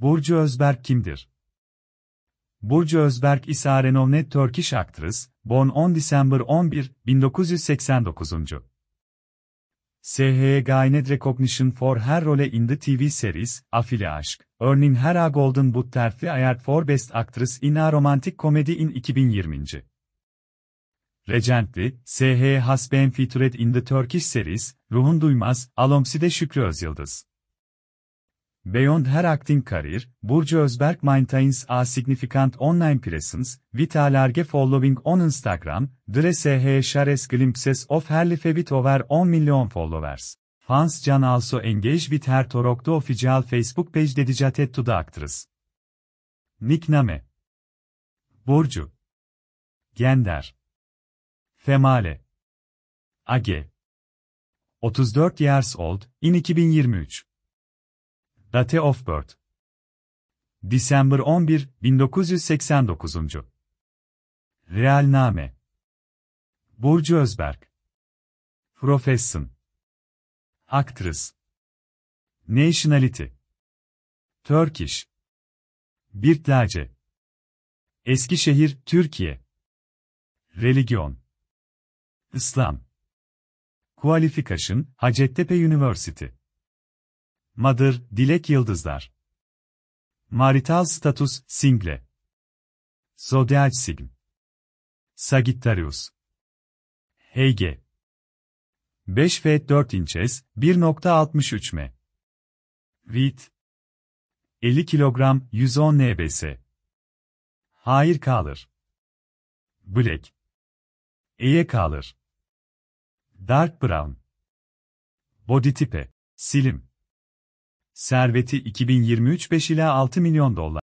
Burcu Özberk kimdir? Burcu Özberk is a renowned Turkish actress, born on December 11, 1989. SHE gained recognition for her role in the TV series, Afili Aşk, earning her a Golden Boot terfi ayar for Best Actress in a Romantic Comedy in 2020. Recently, SH has been featured in the Turkish series, Ruhun Duymaz, Alomsi'de Şükrü Özyıldız. Beyond her acting career, Burcu Özberk maintains a significant online presence, with a large following on Instagram, there she shares glimpses of her life with over 10 million followers. Hans Can also engage with her Torok'ta official Facebook page dedicated to the actress. Nickname Burcu Gender Female Age 34 years old, in 2023 Date of birth. December 11, 1989. Real Name. Burcu Özberk. Profession. Actress. Nationality. Turkish. Birtlerce. Eskişehir, Türkiye. Religion. İslam. Qualification, Hacettepe University. Mother, Dilek Yıldızlar. Marital Status, Single. Zodiac Sign. Sagittarius. Heyge. 5 ve 4 inçes, 1.63 m. Wheat. 50 kilogram, 110 NBS. Hayır kalır. Black. Eye kalır. Dark Brown. Body tipe. Slim. Serveti 2023 5 ila 6 milyon dolar.